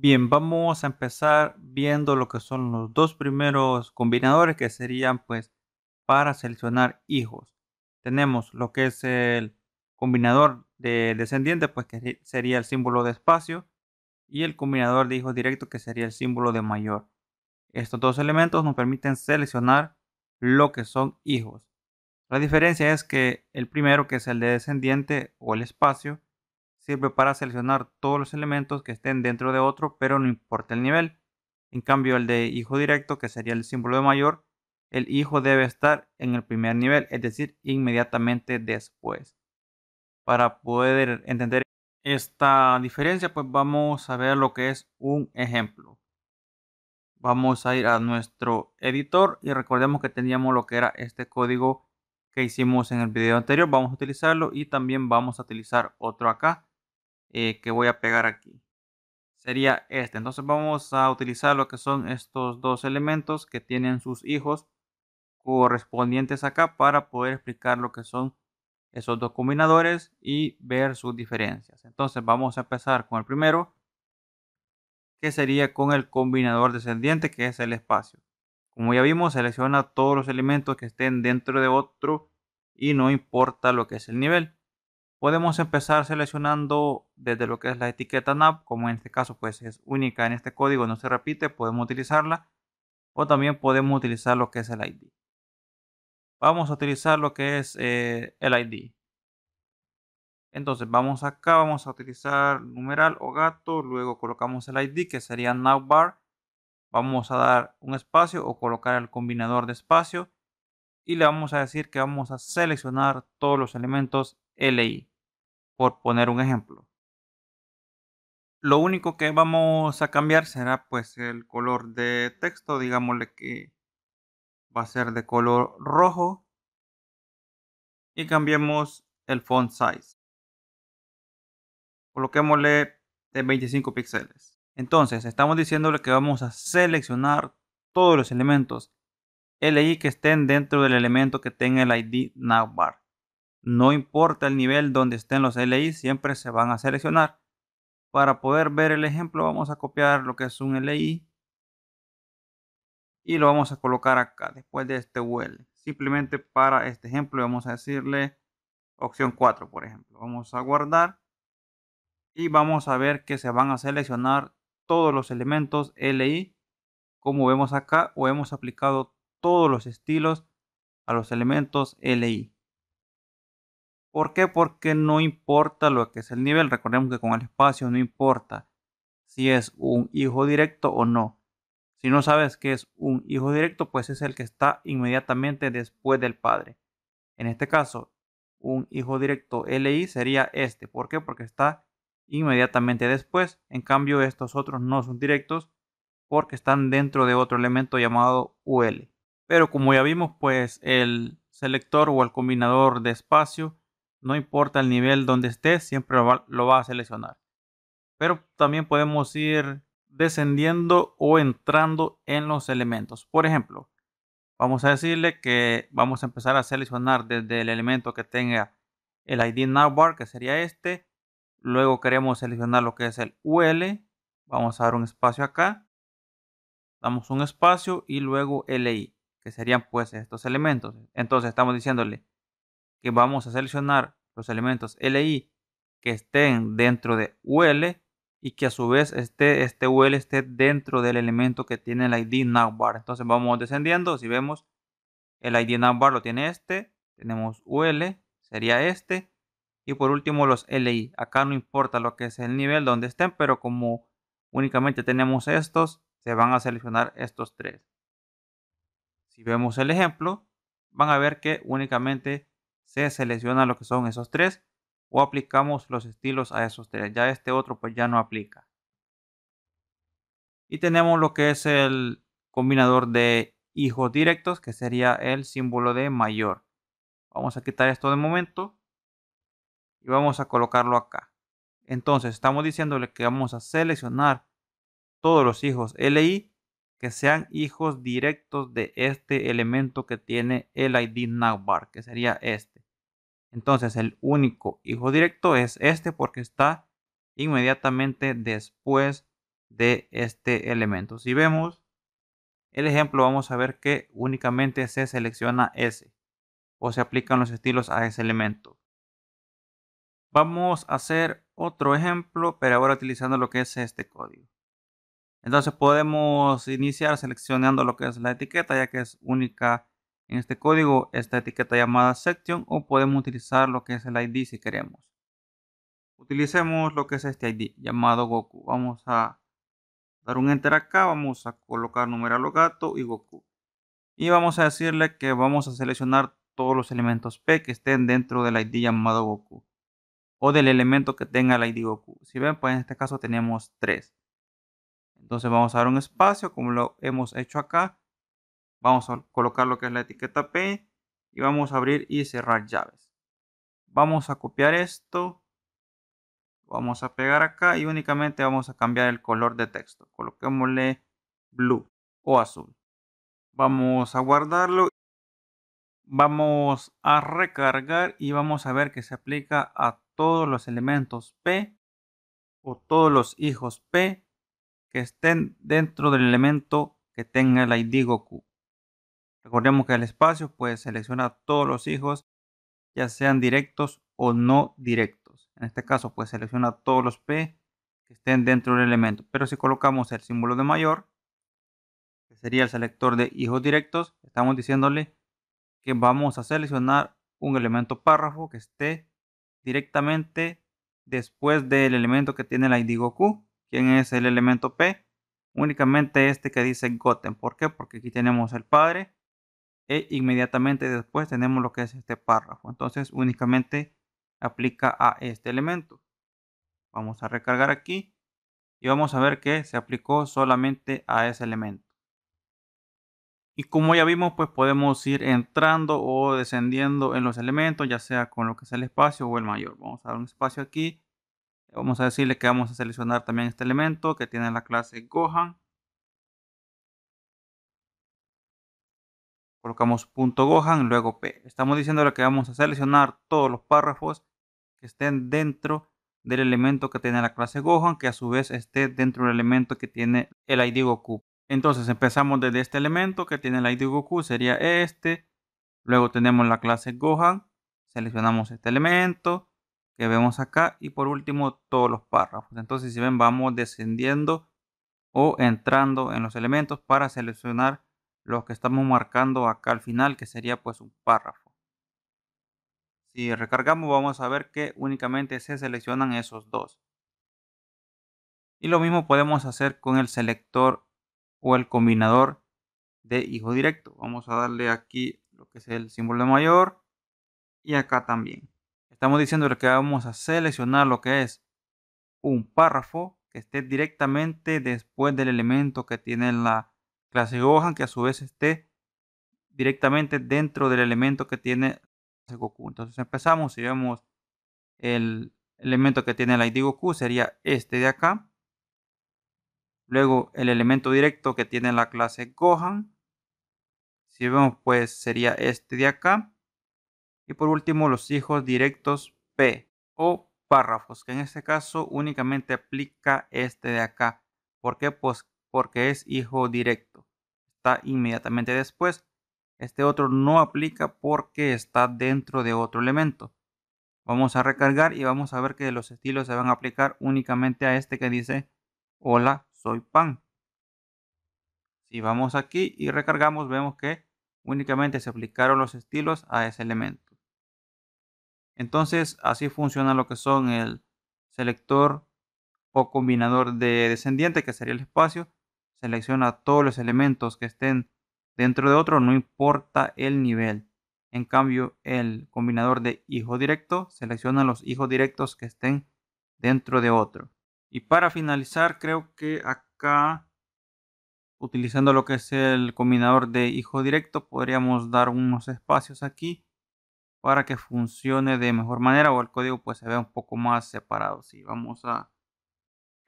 Bien, vamos a empezar viendo lo que son los dos primeros combinadores que serían pues para seleccionar hijos. Tenemos lo que es el combinador de descendiente, pues que sería el símbolo de espacio, y el combinador de hijos directo, que sería el símbolo de mayor. Estos dos elementos nos permiten seleccionar lo que son hijos. La diferencia es que el primero, que es el de descendiente o el espacio, sirve para seleccionar todos los elementos que estén dentro de otro, pero no importa el nivel. En cambio, el de hijo directo, que sería el símbolo de mayor, el hijo debe estar en el primer nivel, es decir, inmediatamente después. Para poder entender esta diferencia, pues vamos a ver lo que es un ejemplo. Vamos a ir a nuestro editor y recordemos que teníamos lo que era este código que hicimos en el video anterior. Vamos a utilizarlo y también vamos a utilizar otro acá. Eh, que voy a pegar aquí. Sería este. Entonces vamos a utilizar lo que son estos dos elementos que tienen sus hijos correspondientes acá para poder explicar lo que son esos dos combinadores y ver sus diferencias. Entonces vamos a empezar con el primero, que sería con el combinador descendiente, que es el espacio. Como ya vimos, selecciona todos los elementos que estén dentro de otro y no importa lo que es el nivel. Podemos empezar seleccionando desde lo que es la etiqueta NAP, como en este caso pues es única en este código, no se repite, podemos utilizarla. O también podemos utilizar lo que es el ID. Vamos a utilizar lo que es eh, el ID. Entonces vamos acá, vamos a utilizar numeral o gato, luego colocamos el ID que sería navbar. Vamos a dar un espacio o colocar el combinador de espacio y le vamos a decir que vamos a seleccionar todos los elementos LI por poner un ejemplo. Lo único que vamos a cambiar será pues el color de texto, digámosle que va a ser de color rojo y cambiemos el font size. Coloquémosle de 25 píxeles. Entonces estamos diciéndole que vamos a seleccionar todos los elementos LI que estén dentro del elemento que tenga el ID navbar. No importa el nivel donde estén los LI, siempre se van a seleccionar. Para poder ver el ejemplo vamos a copiar lo que es un LI y lo vamos a colocar acá después de este UL. Simplemente para este ejemplo vamos a decirle opción 4 por ejemplo. Vamos a guardar y vamos a ver que se van a seleccionar todos los elementos LI como vemos acá o hemos aplicado todos los estilos a los elementos LI. ¿Por qué? Porque no importa lo que es el nivel. Recordemos que con el espacio no importa si es un hijo directo o no. Si no sabes que es un hijo directo, pues es el que está inmediatamente después del padre. En este caso, un hijo directo LI sería este. ¿Por qué? Porque está inmediatamente después. En cambio, estos otros no son directos porque están dentro de otro elemento llamado UL. Pero como ya vimos, pues el selector o el combinador de espacio no importa el nivel donde esté, siempre lo va, a seleccionar. Pero también podemos ir descendiendo o entrando en los elementos. Por ejemplo, vamos a decirle que vamos a empezar a seleccionar desde el elemento que tenga el ID navbar, que sería este. Luego queremos seleccionar lo que es el UL. Vamos a dar un espacio acá. Damos un espacio y luego LI, que serían pues estos elementos. Entonces estamos diciéndole que vamos a seleccionar los elementos LI que estén dentro de UL y que a su vez este, este UL esté dentro del elemento que tiene el ID navbar. Entonces vamos descendiendo, si vemos el ID navbar lo tiene este, tenemos UL, sería este, y por último los LI. Acá no importa lo que es el nivel donde estén, pero como únicamente tenemos estos, se van a seleccionar estos tres. Si vemos el ejemplo, van a ver que únicamente se selecciona lo que son esos tres o aplicamos los estilos a esos tres. Ya este otro pues ya no aplica. Y tenemos lo que es el combinador de hijos directos que sería el símbolo de mayor. Vamos a quitar esto de momento y vamos a colocarlo acá. Entonces estamos diciéndole que vamos a seleccionar todos los hijos LI que sean hijos directos de este elemento que tiene el ID navbar, que sería este. Entonces el único hijo directo es este porque está inmediatamente después de este elemento. Si vemos el ejemplo vamos a ver que únicamente se selecciona ese o se aplican los estilos a ese elemento. Vamos a hacer otro ejemplo pero ahora utilizando lo que es este código. Entonces podemos iniciar seleccionando lo que es la etiqueta ya que es única en este código, esta etiqueta llamada section o podemos utilizar lo que es el ID si queremos. Utilicemos lo que es este ID llamado Goku. Vamos a dar un enter acá, vamos a colocar numeralo gato y Goku. Y vamos a decirle que vamos a seleccionar todos los elementos P que estén dentro del ID llamado Goku. O del elemento que tenga el ID Goku. Si ven, pues en este caso tenemos 3. Entonces vamos a dar un espacio como lo hemos hecho acá. Vamos a colocar lo que es la etiqueta P y vamos a abrir y cerrar llaves. Vamos a copiar esto, vamos a pegar acá y únicamente vamos a cambiar el color de texto. Coloquémosle blue o azul. Vamos a guardarlo. Vamos a recargar y vamos a ver que se aplica a todos los elementos P o todos los hijos P que estén dentro del elemento que tenga el ID Goku. Recordemos que el espacio puede seleccionar todos los hijos, ya sean directos o no directos. En este caso pues selecciona todos los P que estén dentro del elemento. Pero si colocamos el símbolo de mayor, que sería el selector de hijos directos, estamos diciéndole que vamos a seleccionar un elemento párrafo que esté directamente después del elemento que tiene la ID Goku, quien es el elemento P, únicamente este que dice Goten. ¿Por qué? Porque aquí tenemos el padre, e inmediatamente después tenemos lo que es este párrafo. Entonces únicamente aplica a este elemento. Vamos a recargar aquí y vamos a ver que se aplicó solamente a ese elemento. Y como ya vimos, pues podemos ir entrando o descendiendo en los elementos, ya sea con lo que es el espacio o el mayor. Vamos a dar un espacio aquí. Vamos a decirle que vamos a seleccionar también este elemento que tiene la clase Gohan. colocamos punto .gohan, luego P. Estamos diciendo que vamos a seleccionar todos los párrafos que estén dentro del elemento que tiene la clase Gohan, que a su vez esté dentro del elemento que tiene el ID Goku. Entonces empezamos desde este elemento que tiene el ID Goku, sería este. Luego tenemos la clase Gohan, seleccionamos este elemento que vemos acá y por último todos los párrafos. Entonces si ven vamos descendiendo o entrando en los elementos para seleccionar los que estamos marcando acá al final, que sería pues un párrafo. Si recargamos vamos a ver que únicamente se seleccionan esos dos. Y lo mismo podemos hacer con el selector o el combinador de hijo directo. Vamos a darle aquí lo que es el símbolo mayor y acá también. Estamos diciendo que vamos a seleccionar lo que es un párrafo que esté directamente después del elemento que tiene la clase Gohan que a su vez esté directamente dentro del elemento que tiene la Goku. Entonces empezamos si vemos el elemento que tiene la ID Goku sería este de acá. Luego el elemento directo que tiene la clase Gohan. Si vemos pues sería este de acá. Y por último los hijos directos P o párrafos, que en este caso únicamente aplica este de acá. ¿Por qué? Pues porque es hijo directo inmediatamente después. Este otro no aplica porque está dentro de otro elemento. Vamos a recargar y vamos a ver que los estilos se van a aplicar únicamente a este que dice Hola, soy pan. Si vamos aquí y recargamos vemos que únicamente se aplicaron los estilos a ese elemento. Entonces así funciona lo que son el selector o combinador de descendiente que sería el espacio selecciona todos los elementos que estén dentro de otro, no importa el nivel. En cambio, el combinador de hijo directo selecciona los hijos directos que estén dentro de otro. Y para finalizar, creo que acá, utilizando lo que es el combinador de hijo directo, podríamos dar unos espacios aquí para que funcione de mejor manera o el código pues se vea un poco más separado. Si vamos a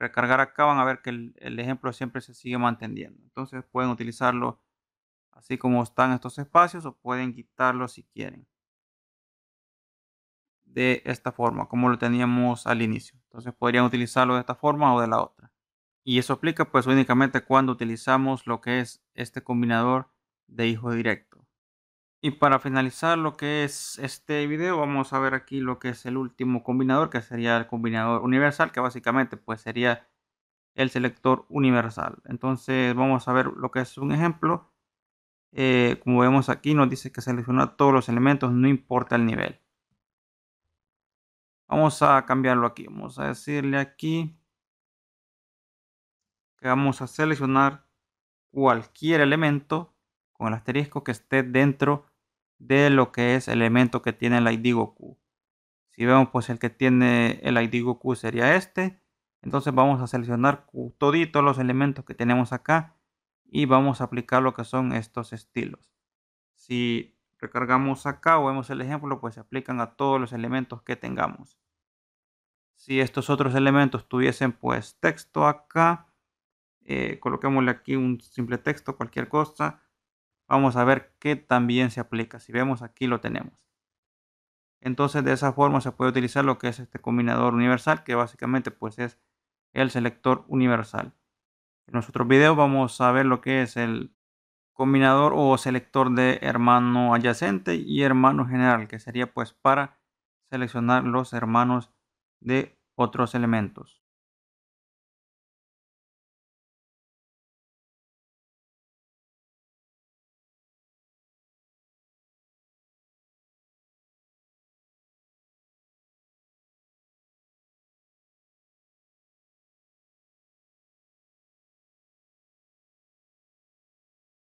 recargar acá van a ver que el, ejemplo siempre se sigue manteniendo. Entonces pueden utilizarlo así como están estos espacios o pueden quitarlo si quieren. De esta forma, como lo teníamos al inicio. Entonces podrían utilizarlo de esta forma o de la otra. Y eso aplica pues únicamente cuando utilizamos lo que es este combinador de hijo directo. Y para finalizar lo que es este video, vamos a ver aquí lo que es el último combinador, que sería el combinador universal, que básicamente pues sería el selector universal. Entonces vamos a ver lo que es un ejemplo. Eh, como vemos aquí nos dice que selecciona todos los elementos, no importa el nivel. Vamos a cambiarlo aquí, vamos a decirle aquí que vamos a seleccionar cualquier elemento con el asterisco que esté dentro de lo que es el elemento que tiene el ID Goku. Si vemos pues el que tiene el ID Goku sería este. Entonces vamos a seleccionar todos los elementos que tenemos acá y vamos a aplicar lo que son estos estilos. Si recargamos acá o vemos el ejemplo, pues se aplican a todos los elementos que tengamos. Si estos otros elementos tuviesen pues texto acá, eh, coloquémosle aquí un simple texto, cualquier cosa. Vamos a ver qué también se aplica. Si vemos aquí lo tenemos. Entonces de esa forma se puede utilizar lo que es este combinador universal que básicamente pues es el selector universal. En nuestro video vamos a ver lo que es el combinador o selector de hermano adyacente y hermano general que sería pues para seleccionar los hermanos de otros elementos.